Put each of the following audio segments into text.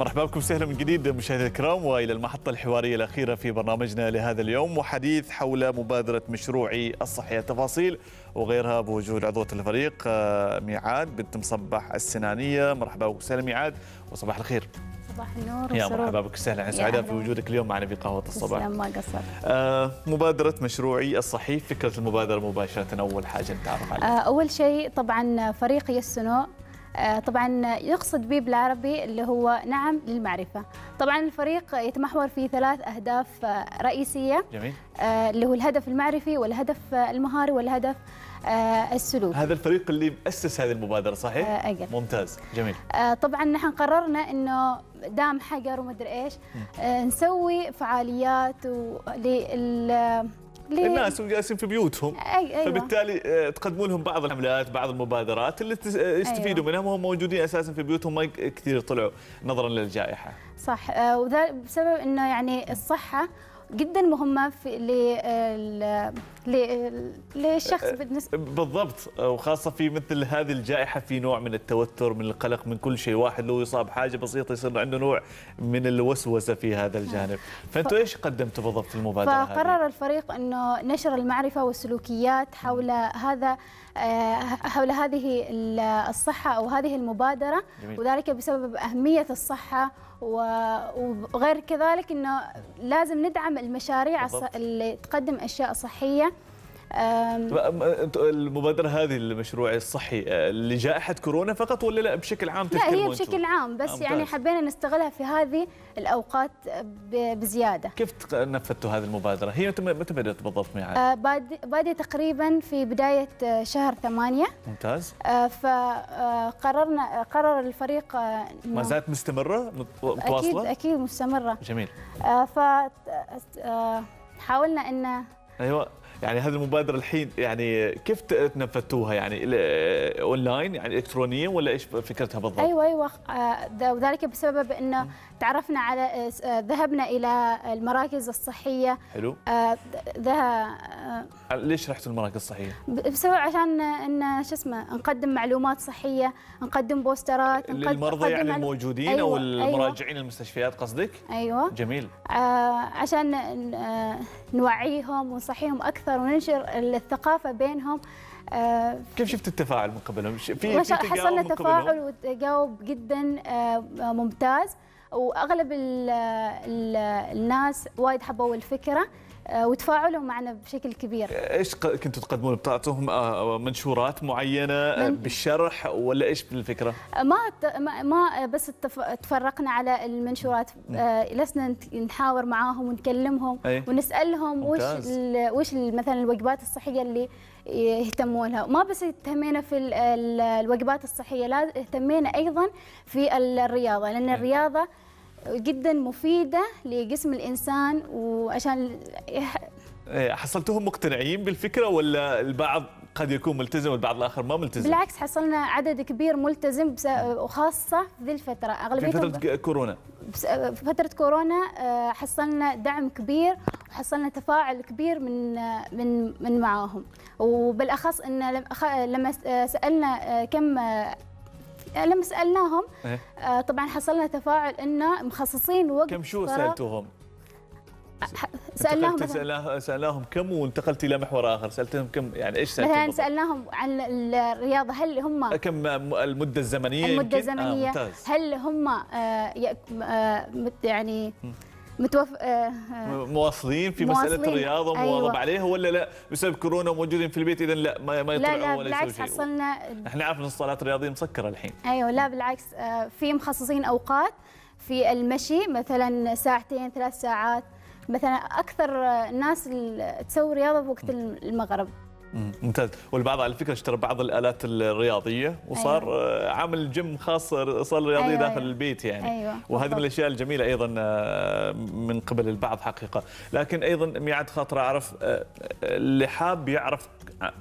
مرحبا بكم سهلا من جديد مشاهدينا الكرام والى المحطه الحواريه الاخيره في برنامجنا لهذا اليوم وحديث حول مبادره مشروعي الصحيه تفاصيل وغيرها بوجود عضوه الفريق آه، ميعاد بنت مصبح السنانيه مرحبا وسهلا ميعاد وصباح الخير صباح النور يا مرحبا بك سهلا سعيده في وجودك اليوم معنا في قهوه الصباح ما قصر آه مبادره مشروعي الصحي فكره المبادره مباشره اول حاجه نتعرف عليها آه اول شيء طبعا فريق يسنو آه، طبعا يقصد به بالعربي اللي هو نعم للمعرفة طبعا الفريق يتمحور في ثلاث أهداف آه، رئيسية جميل. آه، اللي هو الهدف المعرفي والهدف المهاري والهدف السلوكي هذا الفريق اللي أسس هذه المبادرة صحيح؟ أجل. ممتاز جميل طبعا نحن قررنا أنه دام حجر ومدري إيش نسوي فعاليات لل الناس جالسين في بيوتهم أي أيوة. فبالتالي آه، تقدموا لهم بعض الحملات بعض المبادرات اللي آه، أيوة. يستفيدوا أيوة. منها وهم موجودين اساسا في بيوتهم ما كثير طلعوا نظرا للجائحه صح آه، وذا بسبب انه يعني الصحه جدا مهمه في للشخص أه، بالنسبه بالضبط وخاصه في مثل هذه الجائحه في نوع من التوتر من القلق من كل شيء واحد لو يصاب حاجه بسيطه يصير عنده نوع من الوسوسه في هذا نعم. الجانب فانتوا ف... ايش قدمتوا بالضبط في المبادره فقرر هذه؟ الفريق انه نشر المعرفه والسلوكيات حول هذا أه، حول هذه الصحه او هذه المبادره جميل. وذلك بسبب اهميه الصحه وغير كذلك انه لازم ندعم المشاريع اللي تقدم اشياء صحيه المبادره هذه المشروع الصحي آه، لجائحه كورونا فقط ولا لا بشكل عام لا هي بشكل عام بس يعني حبينا نستغلها في هذه الاوقات آه، بزياده كيف نفذتوا هذه المبادره هي متى بدات بالضبط معي؟ آه، بادية تقريبا في بدايه شهر ثمانية ممتاز فقررنا قرر الفريق ما زالت مستمره متواصله اكيد اكيد مستمره جميل فحاولنا ان ايوه يعني هذه المبادره الحين يعني كيف تنفذتوها يعني اونلاين يعني الكترونيا ولا ايش فكرتها بالضبط؟ ايوه ايوه آه، وذلك بسبب انه تعرفنا على آه، ذهبنا الى المراكز الصحيه حلو آه، ذهب ليش رحتوا المراكز الصحيه؟ بسبب عشان ان شو اسمه نقدم معلومات صحيه، نقدم بوسترات نقدم للمرضى يعني الموجودين أيوة او أيوة. المراجعين أيوة المستشفيات قصدك؟ ايوه جميل عشان نوعيهم ونصحيهم اكثر اكثر وننشر الثقافه بينهم آه، كيف شفت التفاعل من قبلهم؟ في حصلنا تفاعل وتجاوب جدا آه، ممتاز واغلب الـ آه، الـ الناس وايد حبوا الفكره آه، وتفاعلوا معنا بشكل كبير آه، ايش كنتوا تقدمون بطاقتهم آه، منشورات معينه من... بالشرح ولا ايش بالفكره ما ما بس تفرقنا على المنشورات لسنا نحاور معاهم ونكلمهم أي. ونسالهم ممتاز. وش وش مثلا الوجبات الصحيه اللي يهتمون لها ما بس اهتمينا في الوجبات الصحيه لا اهتمينا ايضا في الرياضه لان الرياضه جدا مفيده لجسم الانسان وعشان إيه، حصلتهم مقتنعين بالفكره ولا البعض قد يكون ملتزم والبعض الاخر ما ملتزم بالعكس حصلنا عدد كبير ملتزم آه، وخاصه ذي الفتره اغلبيه آه، في فتره كورونا في فتره آه، كورونا حصلنا دعم كبير وحصلنا تفاعل كبير من من من معاهم وبالاخص ان لما سالنا كم آه، لما سالناهم إيه؟ آه طبعا حصلنا تفاعل انه مخصصين وقت كم شو سالتوهم؟ آه، سالناهم سالناهم سالناهم كم وانتقلت الى محور اخر سالتهم كم يعني ايش سالتهم مثلا سالناهم عن الرياضه هل هم آه، كم المده الزمنيه المده الزمنيه آه هل هم آه يعني متوف... آه، آه. مواصلين في مواصلين. مساله الرياضه مواظب أيوة. عليها ولا لا بسبب كورونا وموجودين في البيت اذا لا ما, ما يطلعوا لا لا ولا بالعكس حصلنا احنا عارفين الصالات الرياضيه مسكره الحين ايوه لا بالعكس آه، في مخصصين اوقات في المشي مثلا ساعتين ثلاث ساعات مثلا اكثر ناس تسوي رياضه بوقت المغرب ممتاز والبعض على فكره اشترى بعض الالات الرياضيه وصار أيوة. عامل جيم خاص صار رياضي أيوة. داخل أيوة. البيت يعني أيوة. وهذه من الاشياء الجميله ايضا آه، من قبل البعض حقيقه لكن ايضا ميعاد خاطر اعرف آه، اللي حاب يعرف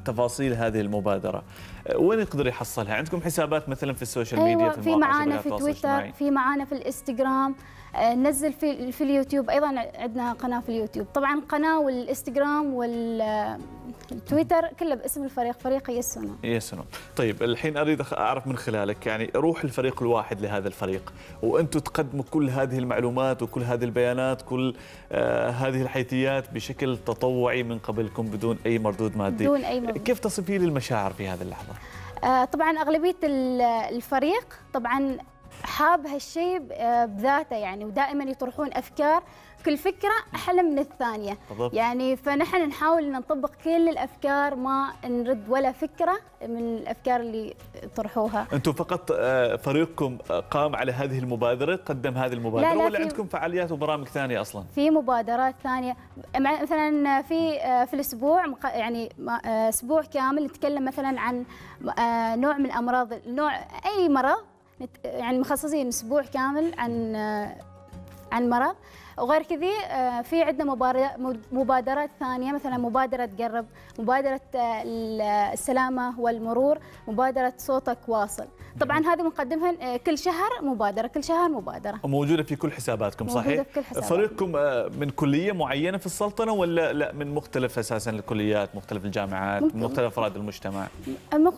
تفاصيل هذه المبادره آه، وين يقدر يحصلها عندكم حسابات مثلا في السوشيال أيوة، ميديا في, في معانا في تويتر في معانا في الانستغرام ننزل آه، في في اليوتيوب ايضا عندنا قناه في اليوتيوب طبعا قناه والانستغرام والتويتر آه، كله باسم الفريق فريق يسونا يسونا طيب الحين اريد اعرف من خلالك يعني روح الفريق الواحد لهذا الفريق وانتم تقدموا كل هذه المعلومات وكل هذه البيانات كل آه هذه الحيثيات بشكل تطوعي من قبلكم بدون اي مردود مادي بدون أي مردود. كيف تصفي لي المشاعر في هذه اللحظه آه، طبعا اغلبيه الفريق طبعا حاب هالشيء آه، بذاته يعني ودائما يطرحون افكار كل فكره احلى من الثانيه بالضبط. يعني فنحن نحاول ان نطبق كل الافكار ما نرد ولا فكره من الافكار اللي طرحوها انتم فقط آه، فريقكم قام على هذه المبادره قدم هذه المبادره لا لا ولا عندكم فعاليات وبرامج ثانيه اصلا في مبادرات ثانيه مثلا في آه، في الاسبوع يعني اسبوع كامل نتكلم مثلا عن نوع من الامراض نوع اي مرض يعني مخصصين اسبوع كامل عن عن مرض وغير كذي آه، في عندنا مبادرات ثانيه مثلا مبادره قرب مبادره آه، السلامه والمرور مبادره صوتك واصل طبعا هذه مقدمها آه، كل شهر مبادره كل شهر مبادره وموجوده في كل حساباتكم صحيح موجودة في كل حسابات. فريقكم من كليه معينه في السلطنه ولا لا من مختلف اساسا الكليات مختلف الجامعات من مختلف افراد المجتمع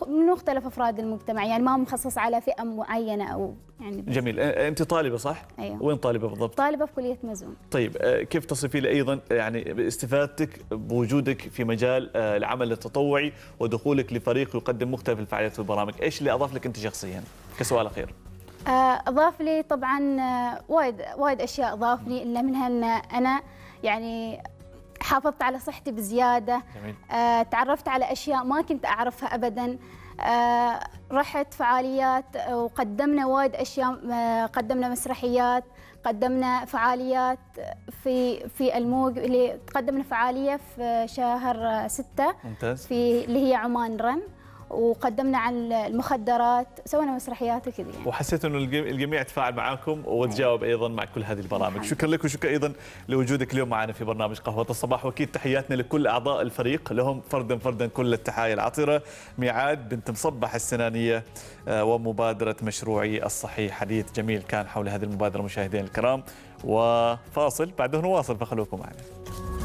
من مختلف افراد المجتمع يعني ما مخصص على فئه معينه او يعني جميل انت طالبه صح أيوه. وين طالبه بالضبط طالبه في كليه مزون طيب آه، كيف تصفي لي ايضا يعني استفادتك بوجودك في مجال آه، العمل التطوعي ودخولك لفريق يقدم مختلف الفعاليات والبرامج ايش اللي اضاف لك انت شخصيا كسؤال اخير آه، اضاف لي طبعا وايد وايد اشياء اضاف لي الا منها ان انا يعني حافظت على صحتي بزياده جميل. تعرفت على اشياء ما كنت اعرفها ابدا آه، رحت فعاليات وقدمنا وايد اشياء آه، قدمنا مسرحيات قدمنا فعاليات في في الموج اللي تقدمنا فعاليه في شهر ستة ممتاز في اللي هي عمان رن وقدمنا عن المخدرات سوينا مسرحيات وكذا يعني. وحسيت انه الجميع تفاعل معاكم وتجاوب ايضا مع كل هذه البرامج نعم. شكرا لك وشكرا ايضا لوجودك اليوم معنا في برنامج قهوه الصباح واكيد تحياتنا لكل اعضاء الفريق لهم فردا فردا كل التحايا العطره ميعاد بنت مصبح السنانيه آه، ومبادره مشروعي الصحي حديث جميل كان حول هذه المبادره مشاهدينا الكرام وفاصل بعده نواصل فخلوكم معنا